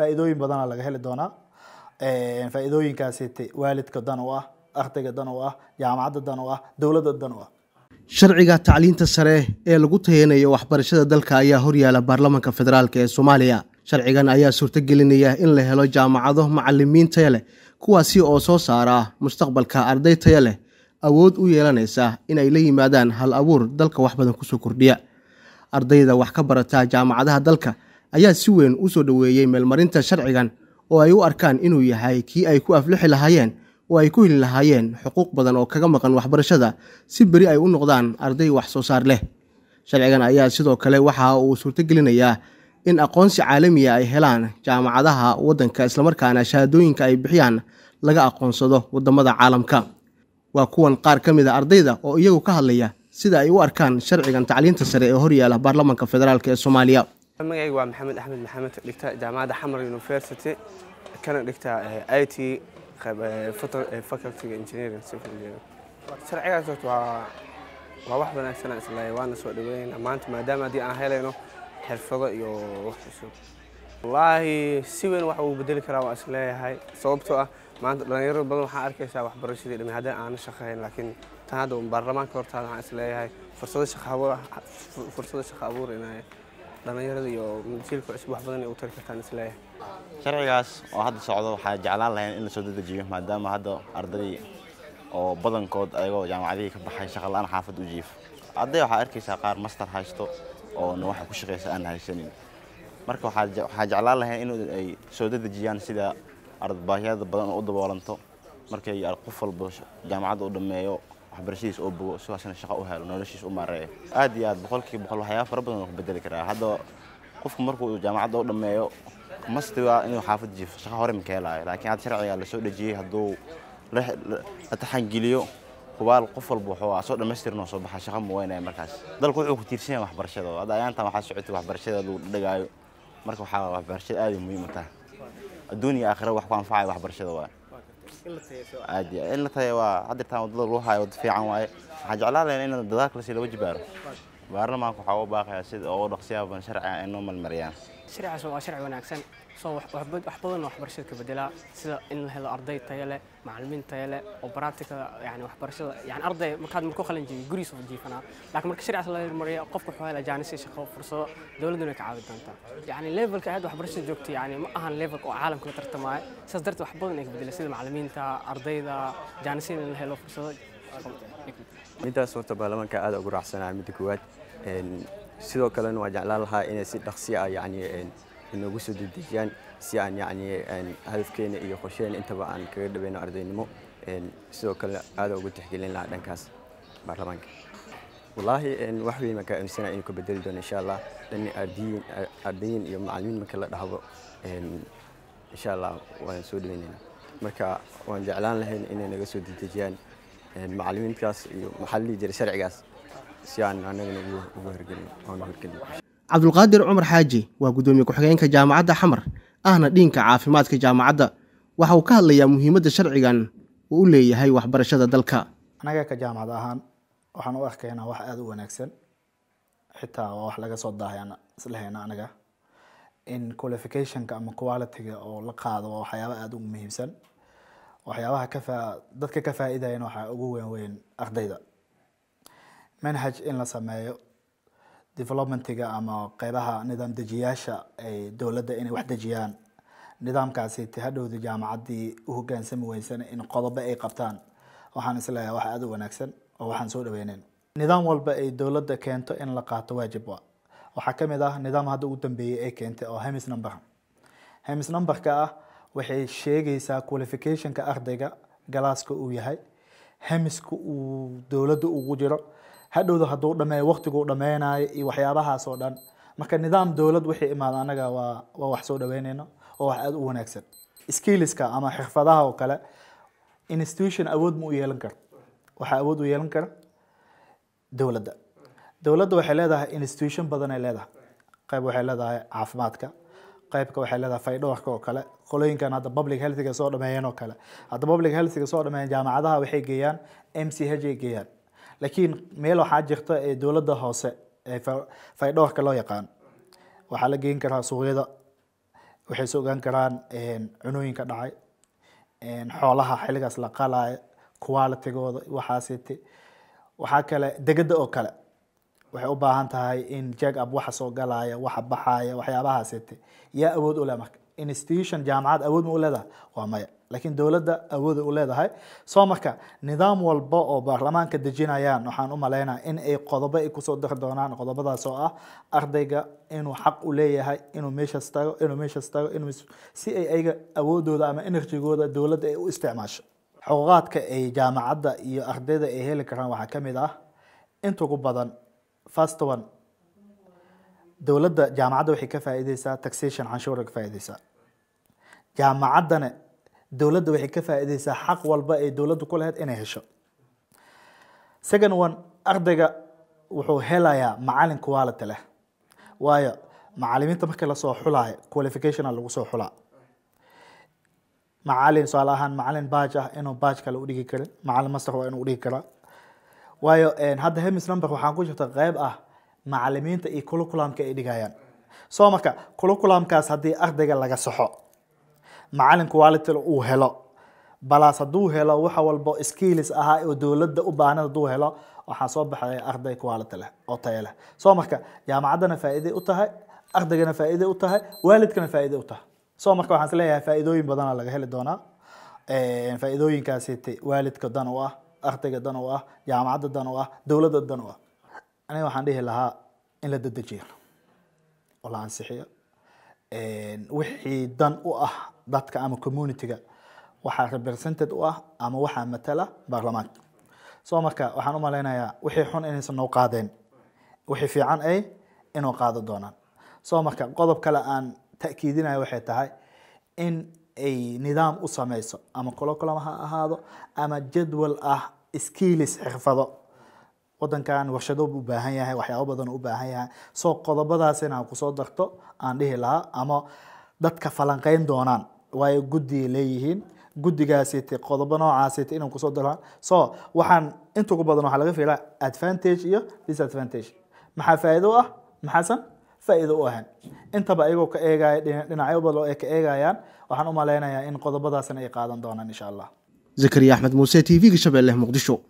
faa'iidooyin badana laga heli doonaa faa'iidooyinkaasite waalidka dan u ah akhdayga dan u ah jaamacadda dan u ah dowladda dan u ah sharciga tacliinta sare ee lagu tayanayo waxbarashada dalka ayaa horyaala baarlamaanka federaalk ee soomaaliya sharcigan ayaa suurtogelinaya in la helo jaamacado macalimiin taya leh kuwaasi oo soo saara mustaqbalka arday taya leh awood u yeelanaysa inay la yimaadaan hal abuur dalka wax badan kusoo kordhiya ardayda wax ka barata jaamacadaha dalka ayaa si weyn u soo dhoweeyey meelmarinta sharcigan oo ay u arkaan inuu yahay kii ay ku aflixi lahaayeen oo ay ku heli lahaayeen xuquuq badan oo kaga maqan waxbarashada si beri ay u noqdaan arday wax soo saar leh sharcigan ayaa sidoo kale waxa uu suurtogelinayaa in aqoonsi caalamiya ay helaan jaamacadaha waddanka islamarkaana shahaadooyinka ay bixiyaan laga aqoonsado waddamada caalamka waa kuwan qaar ka mid a ah ardayda oo iyagu ka hadlaya sida ay u arkaan sharcigan tacliinta sare ee horyaala baarlamaanka federaalk ee soomaaliya magacayga waa maxamed axmed maxamed dhigta jaamacadda xamar university kana dhigta eh, i t eh, eh, facultyga engineering civil engineering sharcigaas horta waa waa wax wanaagsan islaaya waana soo dhaweynayna maanta maadaama haddii aan helayno xirfado iyo wax cusub wallaahi si weyn wax uu bedeli karaa waa isleeyahay sababtoo ah maanta dhallinyaro badan waxaa arkaysaa waxbarashadii dhimi haddii aana shaqahayn laakiin tan hadda baarlamaanka hortaada waxaan isleeyahay fursado shaqo abuur fursado shaqo abuur inay dhallinyarada iyo jiilka cusub wax badan ay u tari kartaan isleeyahay sharcigaas oo hadda socdo waxaa jeclaan lahayn in lasoo soo dedejiyo maadaama hadda arday oo badankood ayagoo jaamacadihii ka baxay shaqala xaafad u jiifa arday waxaa arkaysaa qaar master haysto oona waxa ku shaqaysa aan haysanin marka waxaa jeclaan lahayn in ay soo dedejiyaan sida ardbaahyada badan oo u daboolanto markay qof walba jaamacadda u dhammeeyo waxbarashadiis oo bogo sidaasna shaqo u helo noloshiis u maareeyo aad iyo aad boqolkiiba boqol waxyaaba fara badan ku bedeli karaa hadda qofku markuu jaamacadda u dhammeeyo mastiwa inuu xaafad jiif shaqo hore maka helaayo laakiin aad sharciga la dhejiyey hadduu la taxangeliyo hubaal qof walba wuxuu aa soo soo baxa shaqo ma markaas dalku wuxuu ku tiirsan yahay waxbarashada hadda ayaantan waxaa socotay waxbarashada lagu dhagaayo marka waxaa waxbarashada aad muhiim u tahay adduun aakhira wax ku anfacaya waxbarashada waayo aad in la tayo waa hadirtaan wadada lagu haayo wada fiican waaye waxaan jeclaan lahayn in dadaalka lasii laba jibaaro بارلمان كحوا باقي أسد أو رخصية من شرع إنه من مريان شرع سواء شرع ونعكسن سواء وحبد وحبد وحبرش كبدلا سواء إن هلا أرضي طيلة معلمين طيلة وبراتك يعني وحبرش يعني أرضي مكاد مركو خلينا نجي جريس ونجي فنا لكن مركو شرع سواء مريا قف كحوا إلى جانسي شخو فرصة دولة دونك عابد أنت يعني ليفل كهاد وحبرش جوكتي يعني ما أهم ليفل وعالم كل ترتماي سأصدرت وحبد إنك بدلا معلمين تا أرضي ذا جانسي إن هلا فرصة midaas horta baarlamaanka aad ugu raacsanaha midda koowaad sidoo kalena waa jeclaan lahaa inay si dhaqsiya ah yacni inoogu soo dedejiyaan si aan yacni hadafkeena iyo qorsheena intaba aan kaga dhabayno ardaynimo sidoo kalena aada ugu tixgelin lahaa dhankaas baarlamaanka wallaahi wax weyn baan ka aaminsanaha inuu ka bedeli doono insha allah dhanni ardayin ardayin iyo macallimiin marka la dhahdo insha allah waan soo dhaweynayna marka waan jeclaan lahayn inay naga soo dedejiyaan macalimiintaas iyo maxaa la sharcigaas si aan anagana ugu horgelin cabdulqaadir cumar xaaji waa guddoomiye ku-xigeenka jaamacadda xamar ahna dhiinka caafimaadka jaamacadda waxa uu ka hadlayaa muhiimadda sharcigan uu u leeyahay waxbarashada dalka anaga ka jaamacad ahaan waxaan u arkaynaa wax aada u wanaagsan xitaa waa wax laga soo daahayaan islahayna anaga in qualificationka ama qualityga oo la qaado waa waxyaaba aada u muhiimsan waxyaabaha ka dadka ka faa'iidayan waxaa ugu weynweyn ardayda manhaj in la sameeyo developmentiga ama qeybaha nidaam dejiyaasha ay dowladda inay wax dejiyaan nidaamkaasi ti hadhowda jaamacaddii u hogaansami weysan in qodobo ay qabtaan waxaan isleeyahay wax aada u wanaagsan oo waxaan soo dhaweyneyn nidaam walba ay dowladda keento in la qaato waajib wa waxaa ka mid ah nidaam hadda ugu dambeeyey ay keentay oo hemis number hemis numberka ah waxay sheegaysaa qualificationka ardayga galaaska uu yahay hamiska uu dowladda ugu jiro hadhowda hadduu dhameeyo waktigu dhameynayo iyo waxyaabahaas dhan marka nidaam dowlad wixii imaad anaga waa waa wax soo dhaweynayna oo wax aada u wanaagsan skilliska ama xirfadaha oo kale institution awood ma u yeelan karo waxaa awood u yeelan kara dowladda dowladda waxay leedahay institution badanay leedahay qayb waxay leedahay caafimaadka qaybka waxay leedahay faydhowarka oo kale qolooyinkan hadda public healthiga soo dhameeyeen oo kale hadda public healthiga soo dhameeyeen jaamacadaha waxay geeyaan m c h ay geeyaan laakiin meel waxaa jirta ee dowladda hoose ee faydhowarka loo yaqaan waxaa la geyn karaa suuqyada waxay ogaan karaan cunooyinka dhacay xoolaha xilligaas la qalaayo qualitigooda waxaasite waxaa kale degada oo kale waxay u baahan tahay in jag ab waxa soo galaya waxa baxaya waxyaabahaasite yaa awood ule marka institution jaamacad awood ma u leedahay waa maya laakiin dowladda awooda u leedahay soo marka nidaam walba oo baarlamaanka dejinayaan waxaan u malaynaya in ay qodobo ay kusoo dari doonaan qodobadaas oo ah ardayga inuu xaq u leeyahay inuu meeshas tago inuu meeshas tago inuu si ay ayaga awoodooda ama enerjigooda dowladda ay u isticmaasho xuquuqaadka ay jaamacadda iyo ardayda ay heli karaan waxaa ka mid ah inta badan first one dowladda jaamacadda waxay ka faa'iideysaa taxation canshuuray ka faa'iideysaa jaamacaddana dowladda waxay ka faa'iideysaa xaq walba ay dowladdu ku lahayd inay hesho second one ardayga wuxuu helayaa macalin quality leh waayo macalimiinta markii lasoo xulaayo qualificationa lagu soo xulaa macalin tusaale ahaan macalin baaj ah inuu baaj kale u dhigi karin macalin master waa inuu u dhigi karaa waayo hadda hemis number waxaan ku jirta qeyb ah macalimiinta iyo culuculamka ay dhigayaan soo marka culuculamkaas haddii ardayga laga saxo macalinku waalidkale uu helo balaas hadduu helo waxa walbo skills ahaa oo dowladda u baahnad hadduu helo waxaa soo baxaya arday quality leh oo tayo leh soo marka jaamacaddana faa'iiday u tahay ardaygana faa'iiday u tahay waalidkana faa'iiday u tahay soo marka waxaan isleeyahay faa'iidooyin badanaa laga heli doonaa faa'iidooyinkaasite waalidka dan u ah ardayga dan u ah jaamacadda dan u ah dowladda dan u ah aniga waxaan dhihi lahaa in la dedejiyo oo la ansixiyo wixii dan u ah dadka ama communityga waxaa represented u ah ama waxaa matala baarlamaanka soo marka waxaan u malaynayaa wixii xun inaysan noo qaadeen wixii fiican ay inuu qaado doonaan soo marka qodob kale aan takiidinaya waxay tahay in ay nidaam u samayso ama coloculam ha ahaado ama jadwal ah skills xirfado wadankan warshado u baahan yahay waxyaabo badan u baahan yahay soo qodobadaas inaan kusoo darto aan dhihi lahaa ama dadka falanqeyn doonaan waayo guddiay leeyihiin guddigaasite qodobo noocaasite inaan kusoo daraan so waxaan inta badan waxaa laga fiilaa advantage iyo disadvantage maxaa faa'iido ah maxaasan faa-iido u ahan intaba iyagoo ka eegaya dhinacyo badan oo ay ka eegayaan waxaan u malaynayaa in qodobadaasna ay qaadan doonaan insha allah zakariya axmed muuse t v-ga shabeelle muqdisho